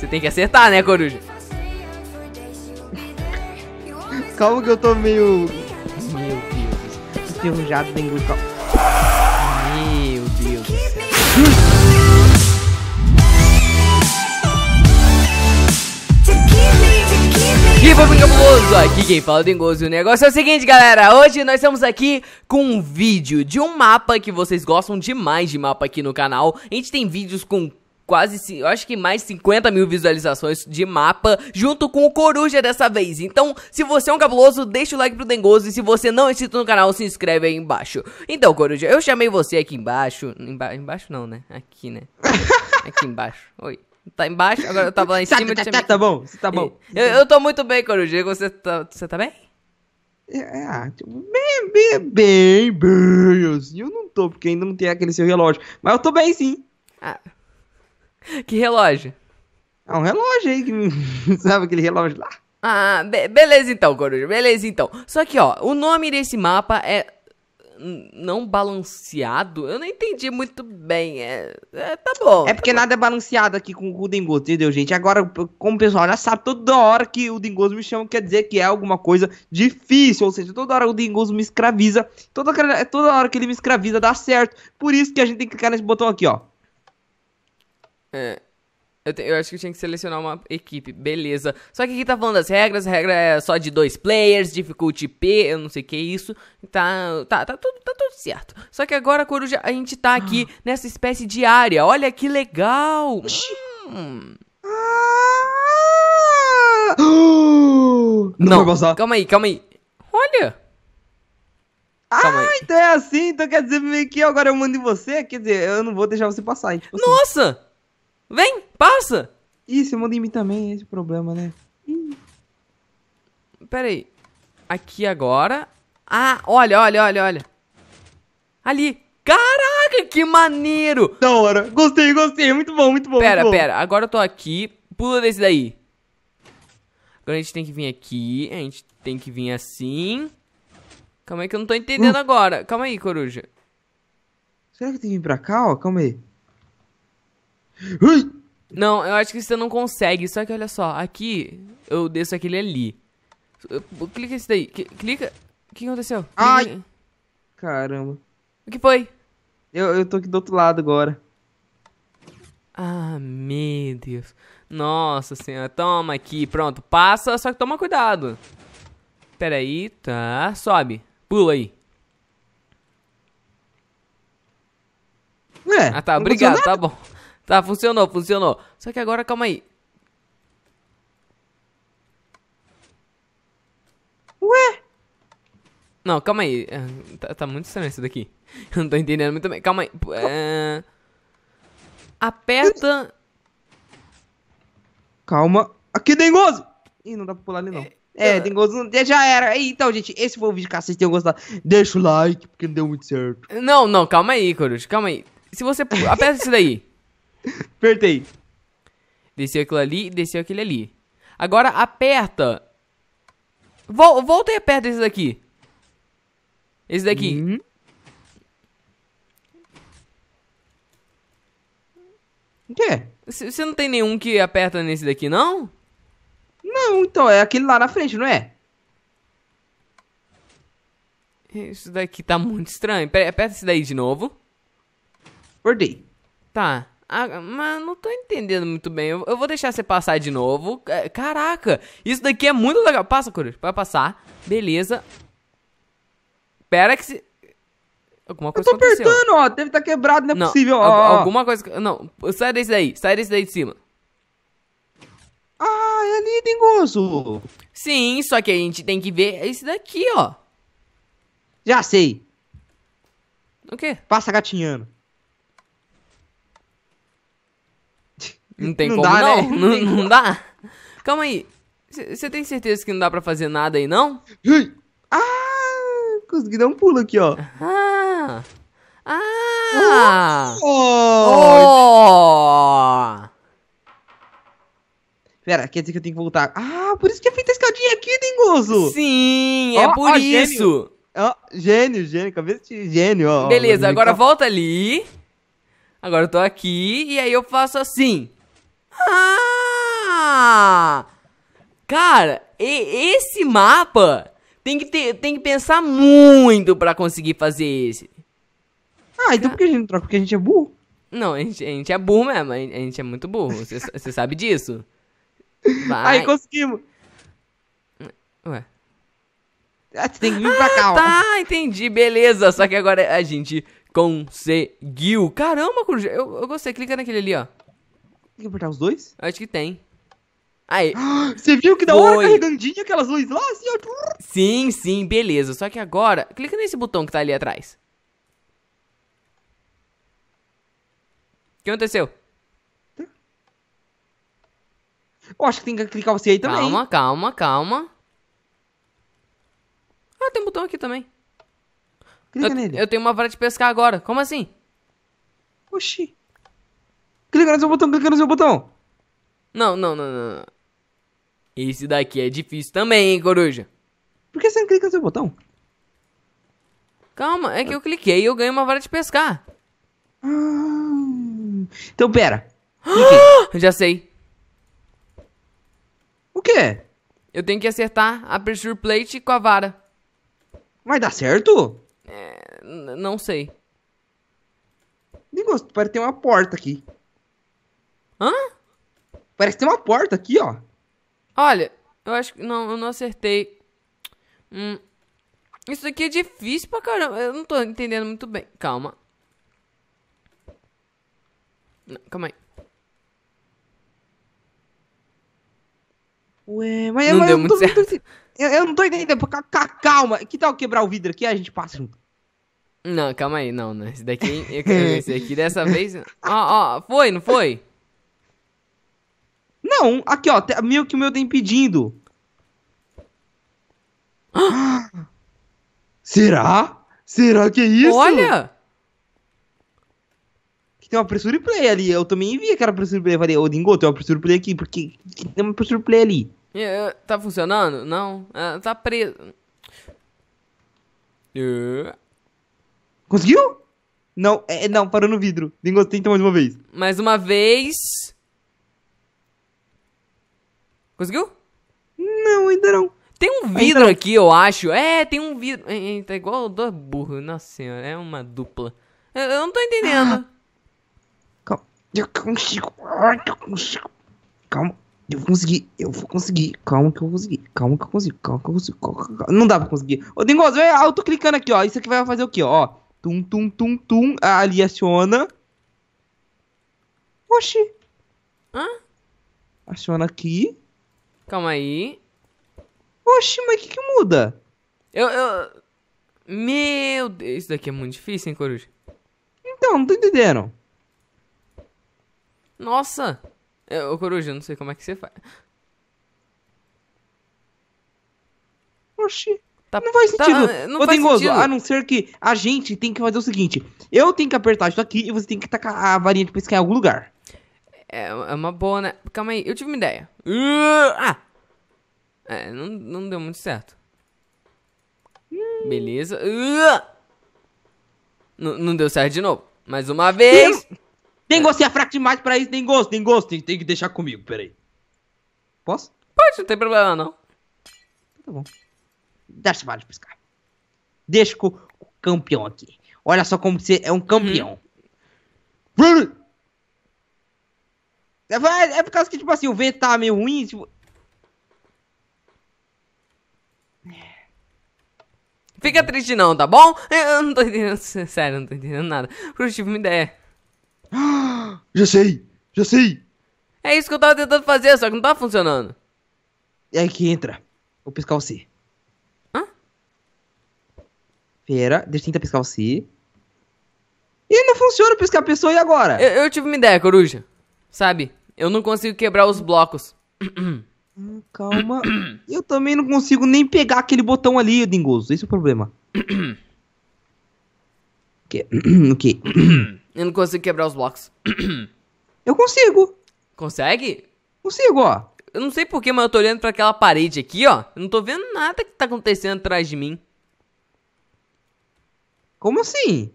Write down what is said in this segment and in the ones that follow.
Você tem que acertar, né, coruja? Calma que eu tô meio. Meu Deus. Enferrujado, dengue. Meu Deus. E foi muito cabuloso! Aqui quem fala do é Engoso. O negócio é o seguinte, galera. Hoje nós estamos aqui com um vídeo de um mapa que vocês gostam demais de mapa aqui no canal. A gente tem vídeos com quase, eu acho que mais 50 mil visualizações de mapa, junto com o Coruja dessa vez. Então, se você é um cabuloso, deixa o like pro Dengoso, e se você não é inscrito no canal, se inscreve aí embaixo. Então, Coruja, eu chamei você aqui embaixo, emba embaixo não, né? Aqui, né? Aqui embaixo, oi. Tá embaixo, agora eu tava lá em tá, cima. Tá, tá, tá, tá bom, tá bom. Eu, eu tô muito bem, Coruja, você tá, você tá bem? É, é ah, tipo, bem, bem, bem, bem, assim. eu não tô, porque ainda não tem aquele seu relógio. Mas eu tô bem sim. Ah, Que relógio? É um relógio aí, que... sabe aquele relógio lá? Ah, be beleza então, Coruja, beleza então. Só que, ó, o nome desse mapa é não balanceado? Eu não entendi muito bem. É, é tá bom. É porque tá nada é balanceado aqui com o Dengoso, entendeu, gente? Agora, como o pessoal já sabe, toda hora que o Dengoso me chama, quer dizer que é alguma coisa difícil. Ou seja, toda hora o Dengoso me escraviza. Toda, toda hora que ele me escraviza dá certo. Por isso que a gente tem que clicar nesse botão aqui, ó. É. Eu, te, eu, acho que eu tinha que selecionar uma equipe, beleza. Só que aqui tá falando das regras, a regra é só de dois players, difficulty P, eu não sei o que é isso. Tá, tá, tá, tudo, tá tudo certo. Só que agora, Coruja, a gente tá aqui ah. nessa espécie de área. Olha que legal! Hum. Ah! Não, passar. calma aí, calma aí. Olha! Ah, calma ah, aí. então é assim, então quer dizer que agora eu mando em você? Quer dizer, eu não vou deixar você passar. Tipo assim. Nossa! Assim. Vem, passa! Ih, você manda em mim também, esse é o problema, né? Ih. Pera aí. Aqui agora. Ah, olha, olha, olha, olha. Ali. Caraca, que maneiro! Da hora. Gostei, gostei. Muito bom, muito bom. Pera, muito bom. pera. Agora eu tô aqui. Pula desse daí. Agora a gente tem que vir aqui. A gente tem que vir assim. Calma aí que eu não tô entendendo uh. agora. Calma aí, coruja. Será que tem que vir pra cá, ó? Calma aí. Não, eu acho que você não consegue. Só que olha só, aqui eu desço aquele ali. clica esse daí. clica. O que aconteceu? Ai! Caramba. O que foi? Eu, eu tô aqui do outro lado agora. Ah, meu Deus. Nossa senhora, toma aqui, pronto. Passa, só que toma cuidado. Pera aí, tá. Sobe. Pula aí. É, ah tá, obrigado, tá bom. Tá, funcionou, funcionou. Só que agora, calma aí. Ué? Não, calma aí. É, tá, tá muito estranho isso daqui. Eu não tô entendendo muito bem. Calma aí. É... Aperta... Calma. Aqui, dengoso! Ih, não dá pra pular ali, não. É... É, tem é. gozo Já era. Então, gente, esse foi o vídeo, caso vocês tenham gostado. Deixa o like, porque não deu muito certo. Não, não, calma aí, Coruja, calma aí. Se você aperta isso daí. Apertei. Desceu aquilo ali e desceu aquele ali. Agora aperta. Vol volta e aperta esse daqui. Esse daqui. Uhum. O quê? Você não tem nenhum que aperta nesse daqui, não? Não, então, é aquele lá na frente, não é? Isso daqui tá muito estranho. Aperta esse daí de novo. Ordei. Tá. Ah, mas não tô entendendo muito bem. Eu, vou deixar você passar de novo. É, caraca, isso daqui é muito legal. Passa, Coruja. Vai passar. Beleza. Pera que se... Alguma coisa aconteceu. Eu tô aconteceu. apertando, ó. Deve estar tá quebrado, não é não, possível, ó. Alguma coisa... Não, sai desse daí. Sai desse daí de cima. Ah, é ali, dengoso. Sim, só que a gente tem que ver esse daqui, ó. Já sei. O quê? Passa gatinhando. Não tem não como dá, não. Né? Não, não, não dá. Calma aí. Você tem certeza que não dá pra fazer nada aí, não? Ah! Consegui dar um pulo aqui, ó. Ah! Ah! Oh! oh. Pera, quer dizer que eu tenho que voltar. Ah, por isso que é feita a escadinha aqui, Dengoso! Sim, é por oh, isso! Oh, gênio, gênio, cabeça de gênio, ó. Beleza, agora tá- volta ali. Agora eu tô aqui e aí eu faço assim. Ah! Cara, e, esse mapa tem que, ter, tem que pensar muito para conseguir fazer esse. Ah, então é. por que a gente não troca? Porque a gente é burro? Não, a gente, a gente é burro mesmo. A gente é muito burro. Você sabe disso. Vai. Aí conseguimos. Ué. Ah, você tem que vir pra ah, cá, ó. Tá, entendi. Beleza. Só que agora a gente conseguiu. Caramba, Coruja. Eu, eu gostei. Clica naquele ali, ó. Tem que apertar os dois? Acho que tem. Aí. Você viu que da Foi. hora carregandinha aquelas luzes lá, assim, ó. Sim, sim, beleza. Só que agora, clica nesse botão que tá ali atrás. O que aconteceu? Eu acho que tem que clicar você aí também. Calma, calma, calma. Ah, tem um botão aqui também. Clica eu, nele. Eu tenho uma vara de pescar agora. Como assim? Oxi. Clica no seu botão, clica no seu botão. Não, não, não, não. Esse daqui é difícil também, hein, coruja. Por que você não clica no seu botão? Calma, é que eu cliquei e eu ganhei uma vara de pescar. Ah. então, pera. Já sei. O quê? Eu tenho que acertar a pressure plate com a vara. Vai dar certo? É, não sei. Negócio, parece ter uma porta aqui. Parece que tem uma porta aqui, ó. Olha, eu acho que. Não, eu não acertei. Hum. Isso aqui é difícil pra caramba. Eu não tô entendendo muito bem. Calma. Não, calma aí. Ué, mas, não deu eu, muito tô, certo. Assim. eu, eu, não tô entendendo. Calma. Que tal quebrar o vidro aqui? A gente passa junto. Não, calma aí. Não, né? Esse daqui. esse aqui dessa vez. Ó, ó. Oh, oh, foi, não foi? Não, aqui ó, meio que o meu tem tá pedindo. Será? Será que é isso? Olha! Que tem uma pressure play ali. Eu também vi que era pressure play. falei, ô Dingo, tem uma pressure play aqui. porque tem uma pressure play ali? É, é tá funcionando? Não. É, tá preso. É. Conseguiu? Não, é, é, não, parou no vidro. Dingo, tenta mais uma vez. Mais uma vez. Conseguiu? Não, ainda não. Tem um vidro aqui, eu acho. É, tem um vidro. É, tá igual do burro Nossa senhora, é uma dupla. Eu, eu não tô entendendo. Ah, calma. Eu consigo. Eu consigo. Calma. Eu vou conseguir, eu vou conseguir. Calma que eu vou conseguir. Calma que eu consigo. Calma que eu consigo. Calma, calma, calma. Não dá pra conseguir. Ô, Dengoso, eu tô clicando aqui, ó. Isso aqui vai fazer o quê, ó? Tum, tum, tum, tum. Ali aciona. Oxi. Hã? Aciona aqui. Calma aí. Oxi, mas o que, que muda? Eu, eu. Meu Deus, isso daqui é muito difícil, hein, Coruja? Então, não tô entendendo. Nossa! Ô, Coruja, não sei como é que você faz. Oxi. Tá, não faz tá, sentido. Tá, não faz sentido. a não ser que a gente tem que fazer o seguinte: eu tenho que apertar isso aqui e você tem que tacar a varinha de pescar em algum lugar. É, é, uma boa, né? Calma aí, eu tive uma ideia. Uh, ah! É, não, não deu muito certo. Beleza. Uh, não, não deu certo de novo. Mais uma vez. Tem gosto, é fraco demais pra isso. Tem gosto, tem gosto. Tem, tem que deixar comigo, peraí. Posso? Pode, não tem problema não. Então tá bom. Deixa vários piscar. Deixa com o campeão aqui. Olha só como você é um campeão. Uhum. É, é por causa que, tipo assim, o vento tá meio ruim. Tipo... Fica triste não, tá bom? Eu não tô entendendo, sério, eu não tô entendendo nada. Porque eu tive uma ideia. Já sei, já sei. É isso que eu tava tentando fazer, só que não tá funcionando. E aí que entra. Vou piscar o C. Hã? Pera, deixa eu tentar piscar o C. E não funciona piscar a pessoa, e agora? Eu, eu tive uma ideia, coruja. Sabe? Eu não consigo quebrar os blocos. Hum, calma. Eu também não consigo nem pegar aquele botão ali, Dingoso. Esse é o problema. que... ok. Eu não consigo quebrar os blocos. eu consigo. Consegue? Consigo, ó. Eu não sei porquê, mas eu tô olhando para aquela parede aqui, ó. Eu não tô vendo nada que tá acontecendo atrás de mim. Como assim?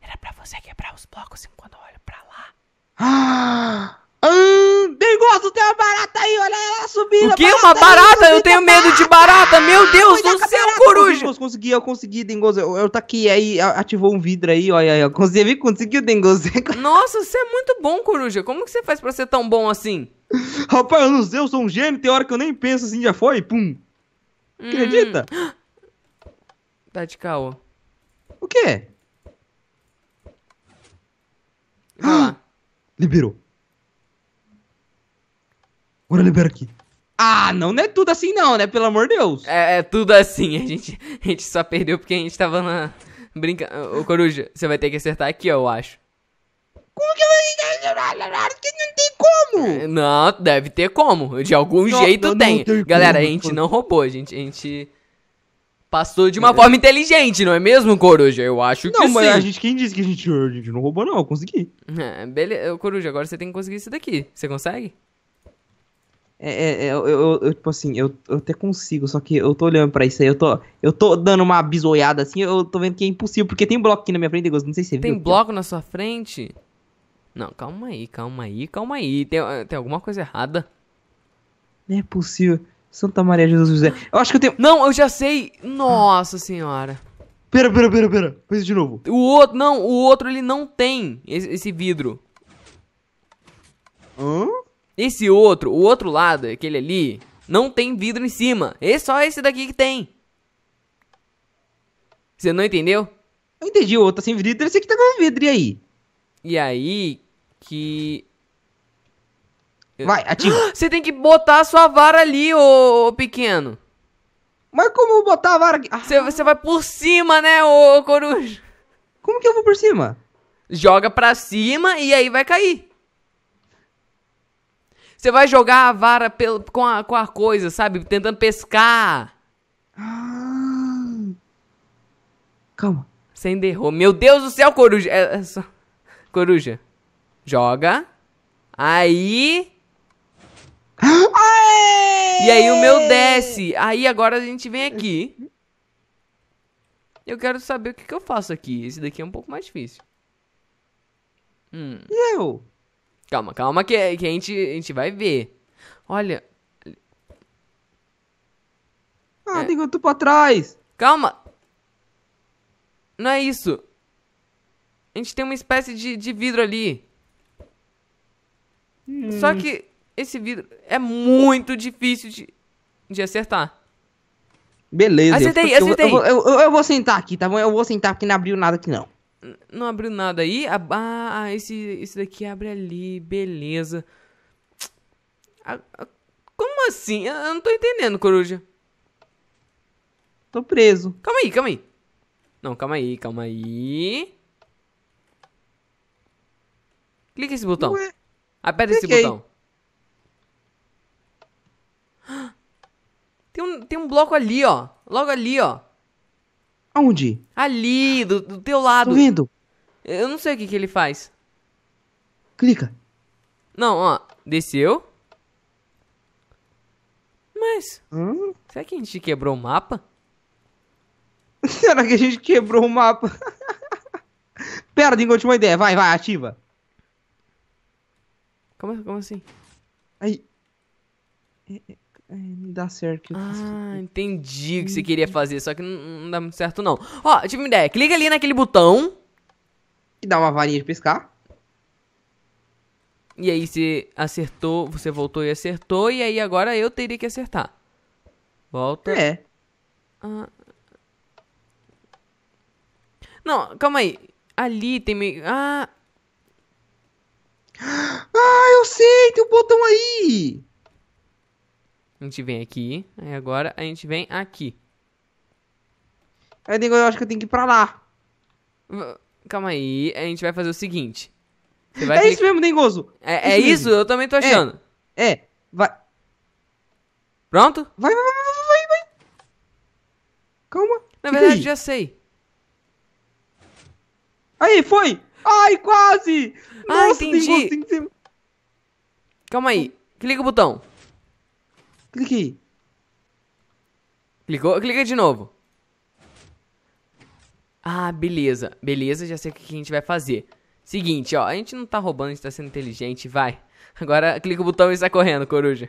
Era pra você quebrar os blocos enquanto eu olho pra ah, perigoso, tem uma barata aí, olha ela subindo. O que? Barata uma barata? eu tenho medo de barata, meu é, Deus do céu, coruja. Eu consegui, eu consegui, Dengoso. Eu, eu tá aqui, aí ativou um vidro aí, olha aí, eu consegui, conseguiu, Dengoso. Nossa, você é muito bom, coruja. Como que você faz pra ser tão bom assim? Rapaz, eu não sei, eu sou um gênio, tem hora que eu nem penso assim, já foi, pum. Hum. Acredita? Tá de caô. O quê? Liberou. Agora libera aqui. Ah, não, não é tudo assim não, né? Pelo amor de Deus. É, é tudo assim. A gente, a gente só perdeu porque a gente tava na... Brinca... Ô, Coruja, você vai ter que acertar aqui, ó, eu acho. Como que eu... Que não tem como. É, não, deve ter como. De algum não, jeito não, tem. Não, tem Galera, como. a gente não roubou, a gente... A gente... Passou de uma é. forma inteligente, não é mesmo, Coruja? Eu acho não, que sim. Não, mas a gente, quem disse que a gente, a gente não roubou, não. Eu consegui. É, beleza. Coruja, agora você tem que conseguir isso daqui. Você consegue? É, é, é, eu, eu, eu, tipo assim, eu, eu até consigo, só que eu tô olhando pra isso aí, eu tô, eu tô dando uma bisoiada assim, eu tô vendo que é impossível, porque tem bloco aqui na minha frente, não sei se você tem viu. Tem bloco na sua frente? Não, calma aí, calma aí, calma aí, tem, tem alguma coisa errada. Não é possível. Santa Maria Jesus José. Eu acho que eu tenho. Não, eu já sei. Nossa senhora. Pera, pera, pera, pera. Faz de novo. O outro, não, o outro ele não tem esse, esse vidro. Hã? Esse outro, o outro lado, aquele ali, não tem vidro em cima. É só esse daqui que tem. Você não entendeu? Eu entendi, o outro tá sem vidro, esse aqui tá com vidro, e aí? E aí que Vai, ativa. Você tem que botar a sua vara ali, ô, ô pequeno. Mas como eu botar a vara aqui? Você, ah. você vai por cima, né, ô coruja? Como que eu vou por cima? Joga pra cima e aí vai cair. Você vai jogar a vara pelo com, a, com a coisa, sabe? Tentando pescar. Ah. Calma. Você enderrou. Meu Deus do céu, coruja. É, é só... Coruja. Joga. Aí. Aê! E aí o meu desce. Aí agora a gente vem aqui. Eu quero saber o que, que eu faço aqui. Esse daqui é um pouco mais difícil. Hum. E eu? Calma, calma que, que a, gente, a gente vai ver. Olha. Ah, é. tem que eu tô pra trás. Calma. Não é isso. A gente tem uma espécie de, de vidro ali. Hum. Só que esse vidro é muito difícil de, de acertar. Beleza. Acertei, eu, acertei. Eu, eu, eu, eu, vou sentar aqui, tá bom? Eu vou sentar porque não abriu nada aqui, não. Não abriu nada aí? Ah, esse, esse daqui abre ali, beleza. Como assim? Eu não tô entendendo, coruja. Tô preso. Calma aí, calma aí. Não, calma aí, calma aí. Clica esse botão. Ué, Aperta cliquei. esse botão. Tem um, tem um bloco ali, ó. Logo ali, ó. Aonde? Ali, do, do teu lado. Tô vendo. Eu não sei o que, que ele faz. Clica. Não, ó. Desceu. Mas. Hum? Será que a gente quebrou o mapa? Será que a gente quebrou o mapa? Pera, Dingo, eu uma ideia. Vai, vai, ativa. Como, como assim? Aí. é. é não é, dá certo. Que eu ah, fiz. entendi o que você queria fazer, só que não, dá muito certo, não. Ó, tive uma ideia. Clica ali naquele botão. Que dá uma varinha de pescar. E aí você acertou, você voltou e acertou, e aí agora eu teria que acertar. Volta. É. Ah. Não, calma aí. Ali tem meio. Ah! Ah, eu sei! Tem um botão aí! A gente vem aqui, aí agora a gente vem aqui. Aí eu acho que eu tenho que ir pra lá. Calma aí, a gente vai fazer o seguinte. é isso mesmo, Dengoso. É, é isso, é eu também tô é. achando. É, é, vai. Pronto? Vai, vai, vai, vai, vai. Calma. Na verdade, já sei. Aí, foi! Ai, quase! Ah, Nossa, entendi. Dengoso, tem que ser... Calma aí, clica o botão. Clique aí. Clicou? Clica de novo. Ah, beleza. Beleza, já sei o que a gente vai fazer. Seguinte, ó. A gente não tá roubando, a gente tá sendo inteligente. Vai. Agora clica o botão e sai correndo, coruja.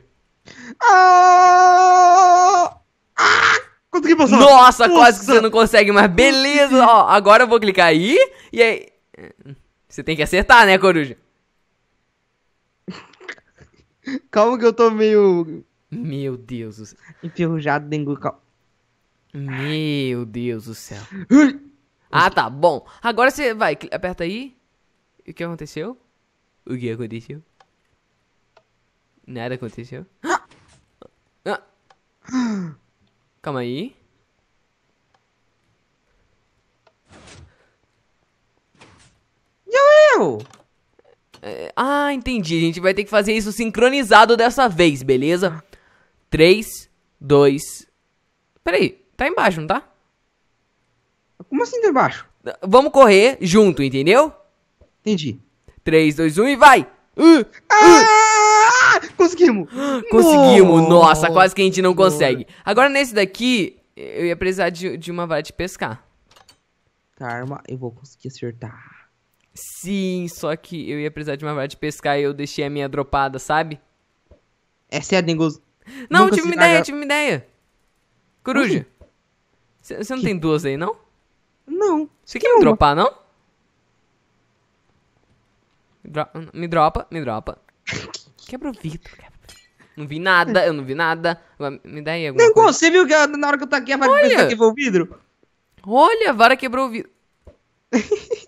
Ah! ah! Consegui passar. Nossa, Nossa, quase que você não consegue, mas beleza. Ó, agora eu vou clicar aí. E aí... Você tem que acertar, né, coruja? Calma que eu tô meio meu Deus do céu. Enferrujado dengue cal. Meu Deus do céu. ah, tá. Bom, agora você vai, aperta aí. O que aconteceu? O que aconteceu? Nada aconteceu. Ah. Calma aí. Eu! É, ah, entendi. A gente vai ter que fazer isso sincronizado dessa vez, beleza? 3, 2. Peraí, tá embaixo, não tá? Como assim tá embaixo? Vamos correr junto, entendeu? Entendi. 3, 2, 1 e vai! Uh, uh, ah, Conseguimos! Conseguimos! Nossa, nossa, quase que a gente não consegue. Agora nesse daqui, eu ia precisar de, de uma vara de pescar. Karma, tá, eu vou conseguir acertar. Sim, só que eu ia precisar de uma vara de pescar e eu deixei a minha dropada, sabe? É sério, Dengoso. Não, tive uma ideia, tive uma ideia. Coruja. Você não que... tem duas aí, não? Não. Você quer me dropar, não? Dro... Me dropa, me dropa. Quebra o vidro, quebra. Não vi nada, eu não vi nada. Me dá aí alguma Nem coisa. Você viu que na hora que eu aqui a vara Olha. quebrou o vidro? Olha, a vara quebrou o vidro.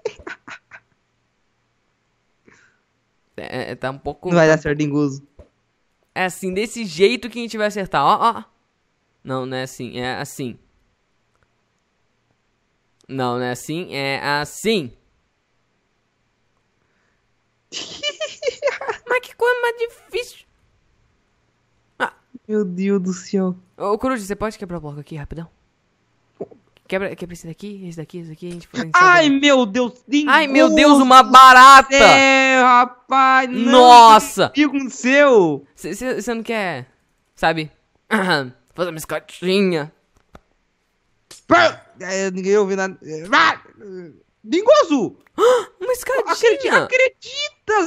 É, é, tá um pouco... Não vai dar certo, enguso. É assim, desse jeito que a gente vai acertar. Ó, ó. Não, não é assim. É assim. Não, não é assim. É assim. Mas que coisa mais difícil. Ah. Meu Deus do céu. Ô, Cruz, você pode quebrar a porca aqui rapidão? Quebra, quebra esse daqui, esse daqui, esse daqui. A gente, a gente Ai, meu Deus! Ai, meu Deus, uma barata! É, rapaz! Não, Nossa! O que aconteceu? Você não quer, sabe? Fazer uma escotinha. É, ninguém ouviu nada. Bingo é, azul! Uma escadinha! Acredita,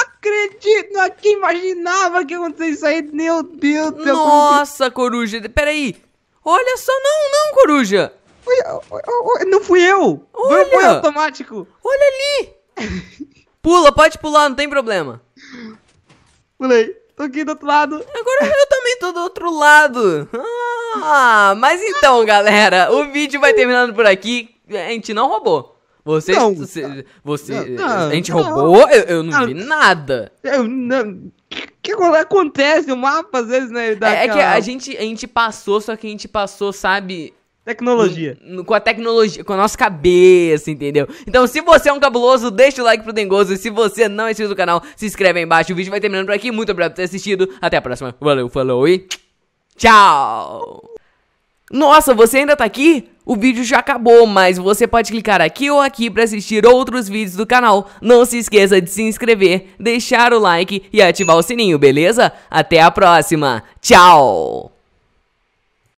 acredita, acredita! Quem imaginava que ia acontecer isso aí? Meu Deus do céu! Nossa, coruja! Peraí! Olha só, não, não, coruja! Foi, foi, foi, não fui eu! Olha, não foi automático! Olha ali! Pula, pode pular, não tem problema. Pulei. Tô aqui do outro lado. Agora eu também tô do outro lado. Ah, mas então, galera, o vídeo vai terminando por aqui. A gente não roubou. Vocês, não, você, você não, a gente não, roubou? Eu, eu não, vi nada. Eu não... O que acontece? O mapa às vezes, né? É, aquela... é que a gente, a gente passou, só que a gente passou, sabe? Tecnologia. No, no, com a tecnologia, com a nossa cabeça, entendeu? Então, se você é um cabuloso, deixa o like pro Dengoso. E se você não é inscrito no canal, se inscreve aí embaixo. O vídeo vai terminando por aqui. Muito obrigado por ter assistido. Até a próxima. Valeu, falou e tchau! Nossa, você ainda tá aqui? O vídeo já acabou, mas você pode clicar aqui ou aqui para assistir outros vídeos do canal. Não se esqueça de se inscrever, deixar o like e ativar o sininho, beleza? Até a próxima. Tchau!